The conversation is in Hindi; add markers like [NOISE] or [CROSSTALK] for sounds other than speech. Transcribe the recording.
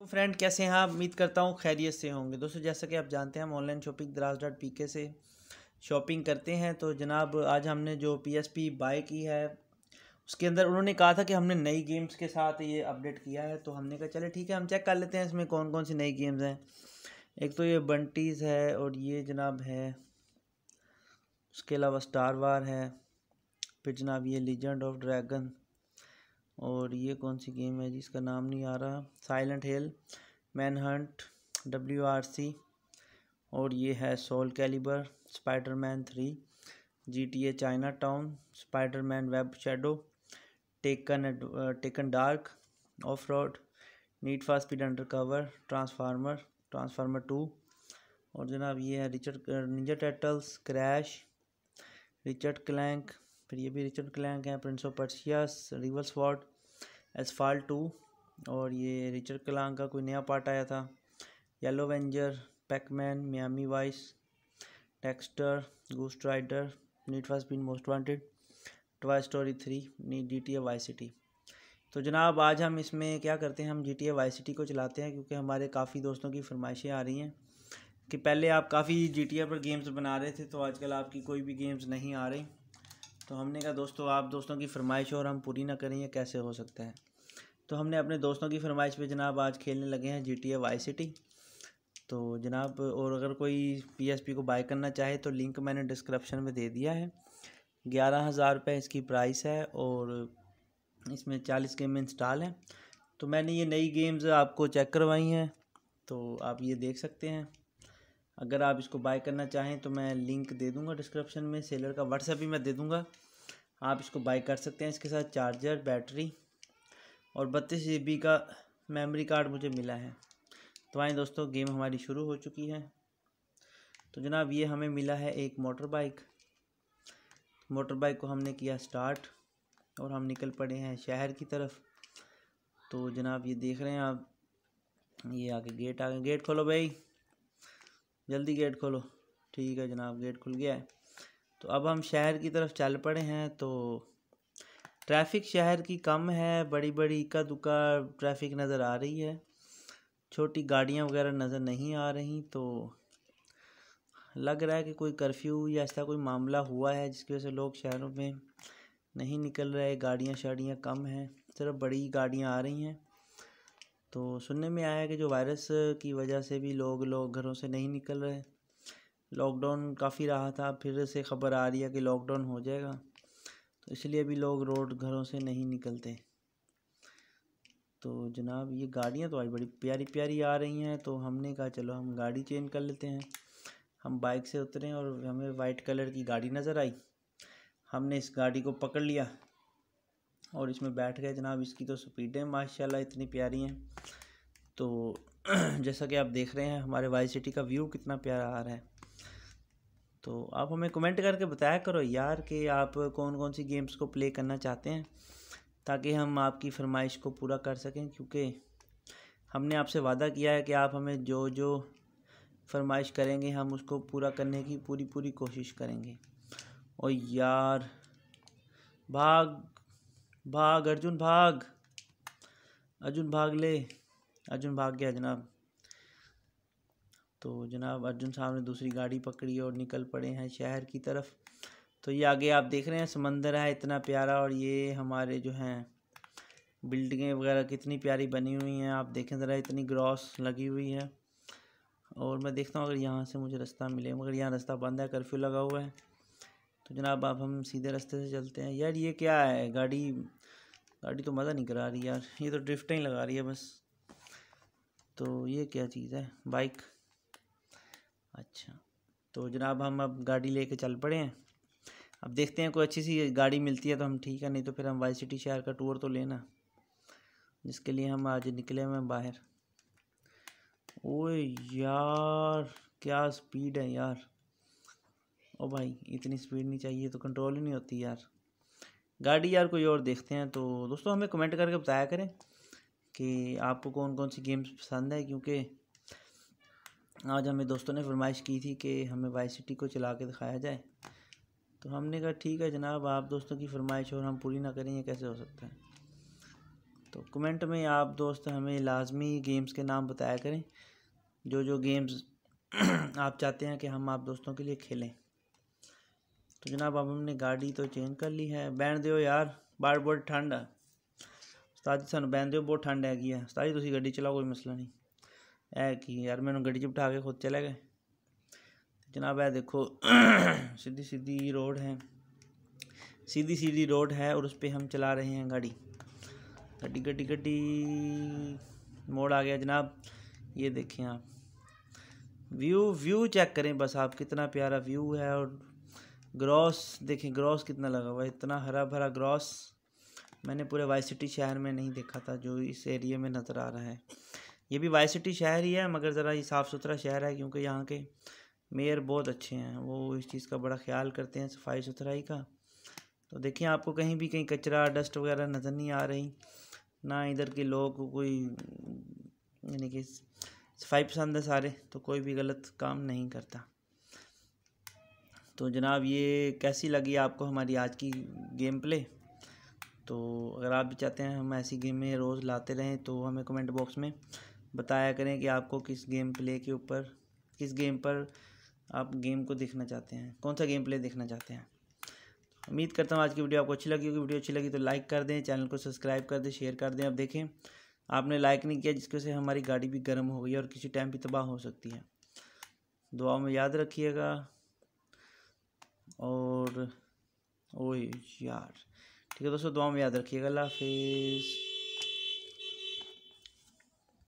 तो फ्रेंड कैसे हैं आप उम्मीद करता हूँ खैरियत से होंगे दोस्तों जैसा कि आप जानते हैं हम online shopping Daraz dot P K से शॉपिंग करते हैं तो जनाब आज हमने जो पी एस पी बाई की है उसके अंदर उन्होंने कहा था कि हमने नई गेम्स के साथ ये अपडेट किया है तो हमने कहा चले ठीक है हम चेक कर लेते हैं इसमें कौन कौन सी नई गेम्स हैं एक तो ये बंटीज़ है और ये जनाब है उसके अलावा स्टार वार है फिर जनाब ये लीजेंड ऑफ ड्रैगन और ये कौन सी गेम है जिसका नाम नहीं आ रहा Silent Hill Manhunt W R C और ये है Soul Calibur Spider Man three G T A Chinatown Spider Man Web Shadow Taken Taken Dark Off Road Need Fast Speed Undercover Transformer Transformer two और जनाब ये है Richard Ninja Turtles Crash Richard Clank फिर ये भी रिचर्ड क्लैंक है Prince of Persia Rival Swords Asphalt two और ये रिचर्ड कलांग का कोई नया पार्ट आया था Yellow Avenger Pacman Miami Vice टेक्स्टर Ghost Rider Need First Been Most Wanted Toy Story three नी G T A Vice City तो जनाब आज हम इसमें क्या करते हैं हम G T A Vice City को चलाते हैं क्योंकि हमारे काफ़ी दोस्तों की फरमाइशें आ रही हैं कि पहले आप काफ़ी जी टी ए पर गेम्स बना रहे थे तो आजकल आपकी कोई भी गेम्स नहीं आ रही तो हमने कहा दोस्तों आप दोस्तों की फरमाइश और हम पूरी ना करें ये कैसे हो सकता है तो हमने अपने दोस्तों की फरमाइश पे जनाब आज खेलने लगे हैं G T A Vice City तो जनाब और अगर कोई पी एस पी को बाय करना चाहे तो लिंक मैंने डिस्क्रिप्शन में दे दिया है ग्यारह हज़ार रुपये इसकी प्राइस है और इसमें चालीस गेम इंस्टॉल हैं तो मैंने ये नई गेम्स आपको चेक करवाई हैं तो आप ये देख सकते हैं अगर आप इसको बाय करना चाहें तो मैं लिंक दे दूंगा डिस्क्रिप्शन में सेलर का व्हाट्सएप भी मैं दे दूंगा आप इसको बाय कर सकते हैं इसके साथ चार्जर बैटरी और बत्तीस जी का मेमोरी कार्ड मुझे मिला है तो आए दोस्तों गेम हमारी शुरू हो चुकी है तो जनाब ये हमें मिला है एक मोटर बाइक मोटर बाइक को हमने किया स्टार्ट और हम निकल पड़े हैं शहर की तरफ तो जनाब ये देख रहे हैं आप ये आगे गेट आगे गेट खोलो भाई जल्दी गेट खोलो ठीक है जनाब गेट खुल गया है तो अब हम शहर की तरफ चल पड़े हैं तो ट्रैफिक शहर की कम है बड़ी बड़ी इक्का दुक्का ट्रैफिक नज़र आ रही है छोटी गाड़ियाँ वगैरह नज़र नहीं आ रही तो लग रहा है कि कोई कर्फ्यू या ऐसा कोई मामला हुआ है जिसकी वजह से लोग शहरों में नहीं निकल रहे गाड़ियाँ शाड़ियाँ कम हैं सिर्फ बड़ी गाड़ियाँ आ रही हैं तो सुनने में आया कि जो वायरस की वजह से भी लोग लोग घरों से नहीं निकल रहे लॉकडाउन काफ़ी रहा था फिर से खबर आ रही है कि लॉकडाउन हो जाएगा तो इसलिए भी लोग रोड घरों से नहीं निकलते तो जनाब ये गाड़ियाँ तो आज बड़ी प्यारी प्यारी आ रही हैं तो हमने कहा चलो हम गाड़ी चेंज कर लेते हैं हम बाइक से उतरे और हमें वाइट कलर की गाड़ी नज़र आई हमने इस गाड़ी को पकड़ लिया और इसमें बैठ गए जनाब इसकी तो स्पीडें माशाल्लाह इतनी प्यारी हैं तो [CLEARS THROAT] जैसा कि आप देख रहे हैं हमारे वाई सिटी का व्यू कितना प्यारा आ रहा है तो आप हमें कमेंट करके बताया करो यार कि आप कौन कौन सी गेम्स को प्ले करना चाहते हैं ताकि हम आपकी फरमाइश को पूरा कर सकें क्योंकि हमने आपसे वादा किया है कि आप हमें जो जो फरमाइश करेंगे हम उसको पूरा करने की पूरी पूरी कोशिश करेंगे और यार भाग भाग अर्जुन भाग अर्जुन भाग ले अर्जुन भाग गया जनाब तो जनाब अर्जुन साहब ने दूसरी गाड़ी पकड़ी और निकल पड़े हैं शहर की तरफ तो ये आगे आप देख रहे हैं समंदर है इतना प्यारा और ये हमारे जो हैं बिल्डिंगें वगैरह कितनी प्यारी बनी हुई हैं आप देखें ज़रा इतनी ग्रॉस लगी हुई है और मैं देखता हूँ अगर यहाँ से मुझे रास्ता मिले मगर यहाँ रास्ता बंद है कर्फ्यू लगा हुआ है तो जनाब आप हम सीधे रास्ते से चलते हैं यार ये क्या है गाड़ी गाड़ी तो मज़ा नहीं करा रही यार ये तो ड्रिफ्ट ही लगा रही है बस तो ये क्या चीज़ है बाइक अच्छा तो जनाब हम अब गाड़ी लेके चल पड़े हैं अब देखते हैं कोई अच्छी सी गाड़ी मिलती है तो हम ठीक है नहीं तो फिर हम वाई सिटी शहर का टूर तो लेना जिसके लिए हम आज निकले हुए हैं बाहर ओए यार क्या स्पीड है यार ओ भाई इतनी स्पीड नहीं चाहिए तो कंट्रोल ही नहीं होती यार गाड़ी यार कोई और देखते हैं तो दोस्तों हमें कमेंट करके बताया करें कि आपको कौन कौन सी गेम्स पसंद है क्योंकि आज हमें दोस्तों ने फरमाइश की थी कि हमें वाई सिटी को चला के दिखाया जाए तो हमने कहा ठीक है जनाब आप दोस्तों की फरमाइश और हम पूरी ना करें ये कैसे हो सकता है तो कमेंट में आप दोस्त हमें लाजमी गेम्स के नाम बताया करें जो जो गेम्स आप चाहते हैं कि हम आप दोस्तों के लिए खेलें तो जनाब अब हमने गाड़ी तो चेंज कर ली है बहन दो यार बाहर बहुत ठंड है ਉਸਤਾਦ जी सू बहन दौ बहुत ठंड हैगी है ਉਸਤਾਦ जी तुम गड्डी चलाओ कोई मसला नहीं है कि यार मैं गड्डी बिठा के खुद चले गए जनाब है देखो [COUGHS] सीधी सीधी रोड है सीधी सीधी रोड है और उस पर हम चला रहे हैं गाड़ी गड्डी गड्डी गड्डी मोड़ आ गया जनाब ये देखें आप व्यू व्यू चेक करें बस आप कितना प्यारा व्यू है और ग्रॉस देखें ग्रॉस कितना लगा हुआ है इतना हरा भरा ग्रॉस मैंने पूरे वाई सिटी शहर में नहीं देखा था जो इस एरिए में नज़र आ रहा है ये भी वाई सिटी शहर ही है मगर ज़रा ये साफ़ सुथरा शहर है क्योंकि यहाँ के मेयर बहुत अच्छे हैं वो इस चीज़ का बड़ा ख्याल करते हैं सफाई सुथराई का तो देखिए आपको कहीं भी कहीं कचरा डस्ट वगैरह नज़र नहीं आ रही ना इधर के लोग को कोई यानी कि सफाई पसंद है सारे तो कोई भी गलत काम नहीं करता तो जनाब ये कैसी लगी आपको हमारी आज की गेम प्ले तो अगर आप भी चाहते हैं हम ऐसी गेमें रोज़ लाते रहें तो हमें कमेंट बॉक्स में बताया करें कि आपको किस गेम प्ले के ऊपर किस गेम पर आप गेम को देखना चाहते हैं कौन सा गेम प्ले देखना चाहते हैं उम्मीद करता हूँ आज की वीडियो आपको अच्छी लगी होगी वीडियो अच्छी लगी तो लाइक कर दें चैनल को सब्सक्राइब कर दें शेयर कर दें अब देखें आपने लाइक नहीं किया जिसकी वजह से हमारी गाड़ी भी गर्म हो गई और किसी टाइम भी तबाह हो सकती है दुआओं में याद रखिएगा और ओ यार ठीक है दोस्तों दुआ में याद रखिएगा अल्लाह हाफिज़